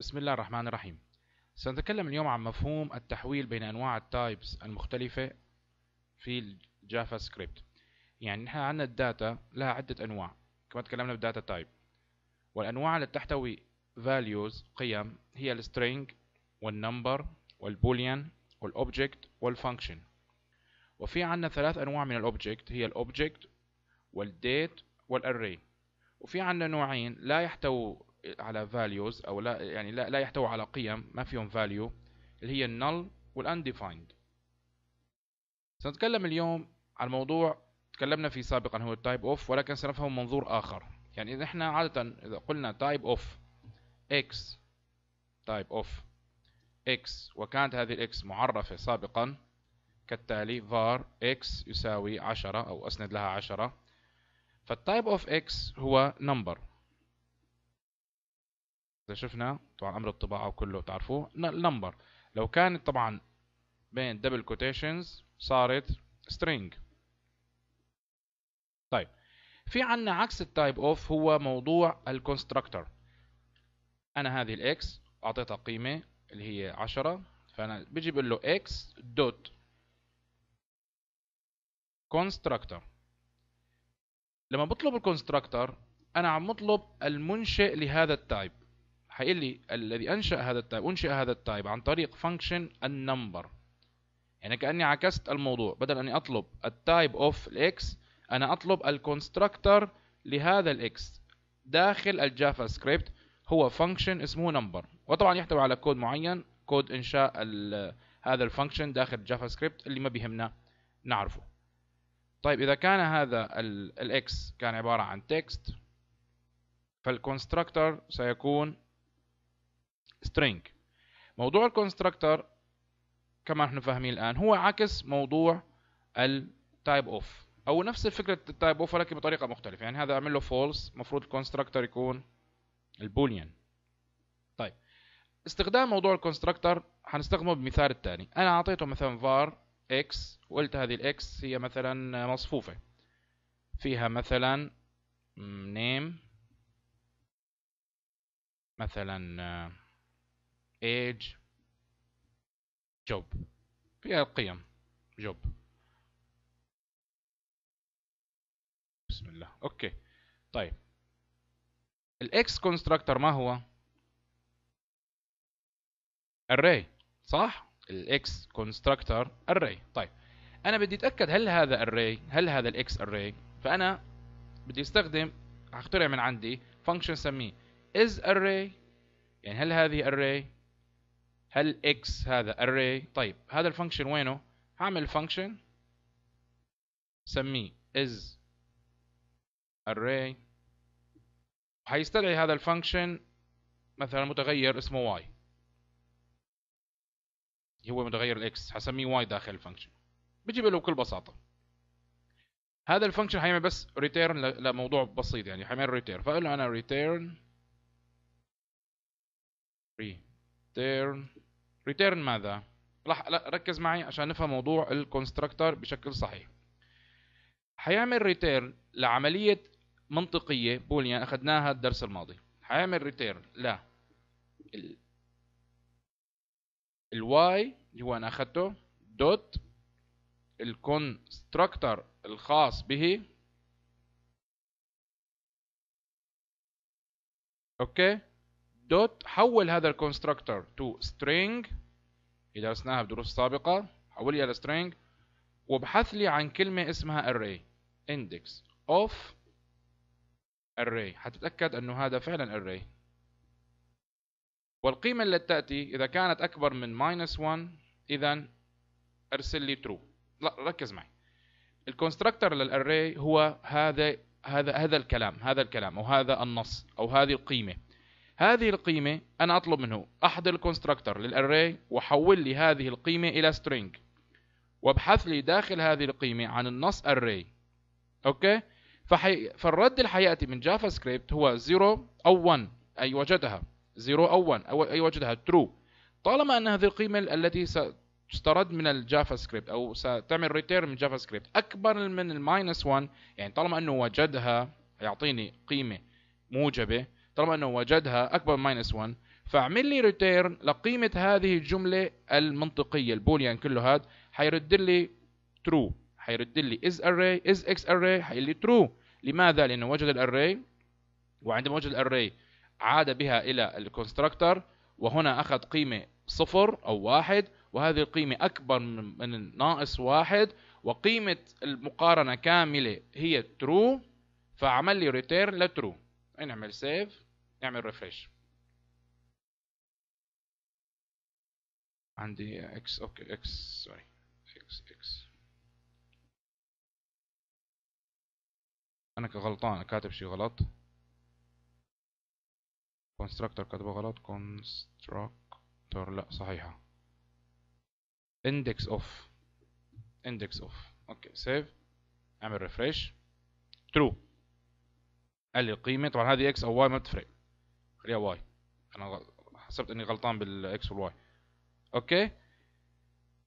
بسم الله الرحمن الرحيم سنتكلم اليوم عن مفهوم التحويل بين أنواع التايبس المختلفة في الجافا سكريبت يعني نحن عندنا الداتا لها عدة أنواع كما تكلمنا بالداتا تايب والأنواع اللي تحتوي values قيم هي السترينج والنمبر والبوليان والأوبجكت والفانكشن وفي عندنا ثلاث أنواع من الأوبجكت هي الأوبجكت والديت والأري وفي عندنا نوعين لا يحتوي على values او لا يعني لا, لا يحتوي على قيم ما فيهم value اللي هي النل والundefined سنتكلم اليوم عن موضوع تكلمنا فيه سابقا هو التايب اوف ولكن سنفهم من منظور اخر يعني اذا احنا عاده اذا قلنا تايب اوف x تايب اوف x وكانت هذه الاكس معرفه سابقا كالتالي var x يساوي 10 او اسند لها 10 فالتايب اوف x هو نمبر شفنا طبعا امر الطباعه وكله بتعرفوه النمبر لو كانت طبعا بين دبل كوتيشنز صارت string طيب في عنا عكس التايب اوف هو موضوع الكونستراكتور انا هذه الاكس اعطيتها قيمه اللي هي 10 فانا بقول له اكس دوت كونستراكتور لما بطلب الكونستراكتور انا عم بطلب المنشئ لهذا التايب حيقول لي الذي انشا هذا التايب انشئ هذا التايب عن طريق فانكشن النمبر يعني كاني عكست الموضوع بدل اني اطلب التايب اوف الاكس انا اطلب الكونستراكتر لهذا الاكس داخل الجافا سكريبت هو فانكشن اسمه نمبر وطبعا يحتوي على كود معين كود انشاء هذا الفانكشن داخل جافا سكريبت اللي ما بيهمنا نعرفه طيب اذا كان هذا الاكس كان عباره عن تكست فالكونستراكتور سيكون string موضوع الكونستراكتر كما نحن فاهمين الآن هو عكس موضوع التايب اوف أو نفس فكرة التايب اوف ولكن بطريقة مختلفة يعني هذا أعمل له false المفروض الكونستراكتر يكون البوليان طيب استخدام موضوع الكونستراكتر هنستخدمه بالمثال التاني أنا أعطيته مثلا var x وقلت هذه الاكس هي مثلا مصفوفة فيها مثلا name مثلا age job فيها القيم job بسم الله اوكي طيب الاكس كونستراكتور ما هو array صح الاكس كونستراكتور array طيب انا بدي اتاكد هل هذا array هل هذا الاكس array فانا بدي استخدم اخترع من عندي فانكشن سميه is array يعني هل هذه array هل اكس هذا array طيب هذا الفانكشن وينه هعمل فانكشن سميه is array هيستدعي هذا الفانكشن مثلا متغير اسمه y هو متغير الاكس هسميه y داخل الفانكشن بجيب له بكل بساطه هذا الفانكشن هيعمل بس ريتيرن لموضوع بسيط يعني هيعمل ريتيرن فاقول له انا ريتيرن ريتيرن ريتيرن ماذا راح ركز معي عشان نفهم موضوع الكونستراكتر بشكل صحيح حيعمل ريتيرن لعملية منطقية بوليان يعني اخذناها الدرس الماضي حيعمل ريتيرن ال الواي اللي هو انا اخذته دوت الكونستراكتر الخاص به اوكي دوت حول هذا الكونستراكتور تو string اللي درسناها بدروس سابقة حول لي على string وابحث لي عن كلمة اسمها array index of array حتتأكد أنه هذا فعلا array والقيمة اللي تأتي إذا كانت أكبر من minus 1 إذا أرسل لي true لا ركز معي الكونستراكتور للاري هو هذا هذا هذا الكلام هذا الكلام او هذا النص او هذه القيمه هذه القيمة أنا أطلب منه أحضر الكونستراكتر للأري وحول لي هذه القيمة إلى string وابحث لي داخل هذه القيمة عن النص array أوكي فحي... فالرد اللي حيأتي من جافا سكريبت هو 0 أو 1 أي وجدها 0 أو 1 أو أي وجدها true طالما أن هذه القيمة التي ستسترد من الجافا سكريبت أو ستعمل ريتيرن من جافا سكريبت أكبر من الماينس 1 يعني طالما أنه وجدها يعطيني قيمة موجبة طالما انه وجدها اكبر من ماينس 1 فاعمل لي ريتيرن لقيمه هذه الجمله المنطقيه البوليان يعني كله هذا حيرد لي ترو حيرد لي is array is x array حيقول لي ترو لماذا لانه وجد الاري وعندما وجد الاري عاد بها الى الكونستراكتور وهنا اخذ قيمه صفر او واحد وهذه القيمه اكبر من ناقص واحد وقيمه المقارنه كامله هي true فعمل لي ريتيرن لترو نعمل سيف نعمل ريفريش عندي اكس اوكي اكس سوري اكس اكس انا كغلطان كاتب شي غلط كونستراكتور كاتبه غلط كونستراكتور لا صحيحة index of index of اوكي سيف اعمل ريفريش true قال لي القيمة طبعا هذه اكس او واي ما بتفرق خليها واي انا حسبت اني غلطان بالاكس والواي اوكي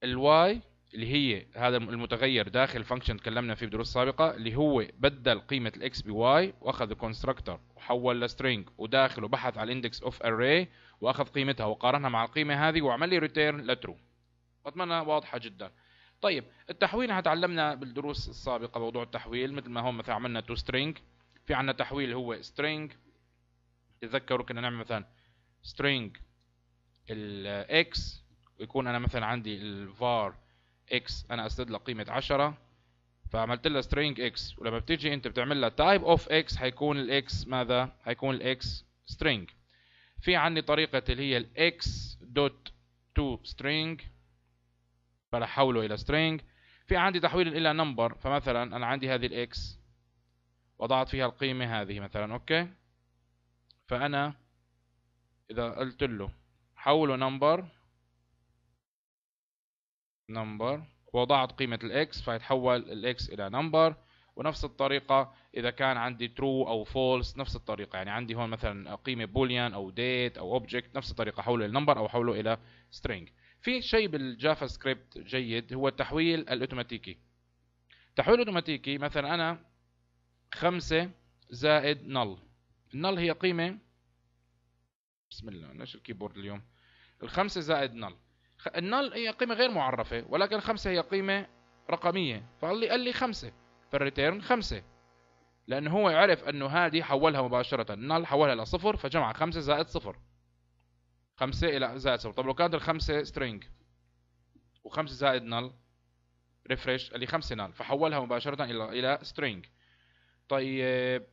الواي اللي هي هذا المتغير داخل فانكشن تكلمنا فيه بدروس سابقة اللي هو بدل قيمة الاكس بواي واخذ كونستراكتور وحول لسترينج وداخله بحث على الاندكس اوف اري واخذ قيمتها وقارنها مع القيمة هذه وعمل لي ريتيرن لترو اتمنى واضحة جدا طيب التحويل تعلمنا بالدروس السابقة موضوع التحويل مثل ما هون مثلا عملنا تو سترينج في عنا تحويل هو string تتذكروا كنا نعمل مثلا string x ويكون انا مثلا عندي الفار x انا اسدد له قيمه 10 فعملت لها string اكس ولما بتيجي انت بتعمل لها type of x حيكون الاكس ماذا حيكون الاكس string في عندي طريقه اللي هي الاكس dot to string فبحوله الى string في عندي تحويل الى number فمثلا انا عندي هذه x وضعت فيها القيمة هذه مثلا أوكي فأنا إذا قلت له حوله نمبر نمبر وضعت قيمة الإكس فيتحول الإكس إلى نمبر ونفس الطريقة إذا كان عندي true أو false نفس الطريقة يعني عندي هون مثلا قيمة بوليان أو date أو object نفس الطريقة حوله إلى number أو حوله إلى string في شيء بالجافا سكريبت جيد هو التحويل الأوتوماتيكي التحويل الأوتوماتيكي مثلا أنا خمسة زائد نل النل هي قيمة بسم الله نشر الكيبورد اليوم الخمسة زائد نل النل هي قيمة غير معرفة ولكن خمسة هي قيمة رقمية فقال لي قال لي خمسة فالريتيرن خمسة لأنه هو عرف أنه هذه حولها مباشرة النل حولها إلى صفر فجمع خمسة زائد صفر خمسة إلى زائد صفر طب لو كانت الخمسة سترينج وخمسة زائد نل ريفرش قال لي خمسة نل فحولها مباشرة إلى إلى سترينج طيب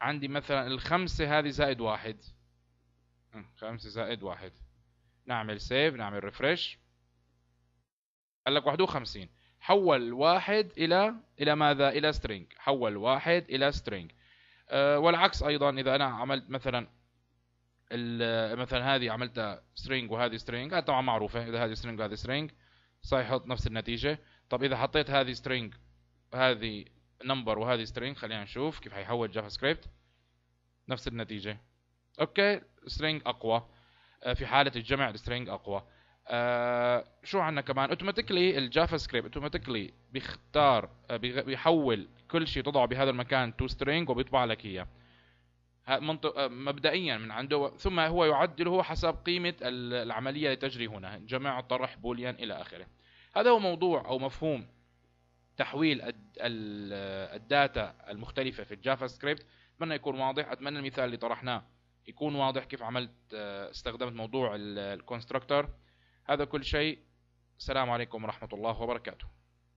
عندي مثلا الخمسة هذه زائد واحد خمسة زائد واحد نعمل سيف نعمل ريفرش قال لك 51 حول واحد إلى إلى ماذا؟ إلى سترينج حول واحد إلى سترينج أه، والعكس أيضا إذا أنا عملت مثلا مثلا هذه عملتها سترينج وهذه سترينج هذه آه، طبعا معروفة إذا هذه سترينج وهذه سترينج سيحط نفس النتيجة طب إذا حطيت هذه سترينج هذه نمبر وهذه string خلينا نشوف كيف حيحول جافا سكريبت نفس النتيجة اوكي string اقوى آه، في حالة الجمع string اقوى آه شو عندنا كمان اوتوماتيكلي الجافا سكريبت اوتوماتيكلي بيختار آه، بيحول كل شيء تضعه بهذا المكان تو سترينج وبيطبع لك اياه منطق آه، مبدئيا من عنده ثم هو يعدله حسب قيمه العمليه اللي تجري هنا جمع طرح بوليان الى اخره هذا هو موضوع او مفهوم تحويل الداتا المختلفه في الجافا سكريبت اتمنى يكون واضح اتمنى المثال اللي طرحناه يكون واضح كيف عملت آه، استخدمت موضوع الكونستركتور هذا كل شيء السلام عليكم ورحمه الله وبركاته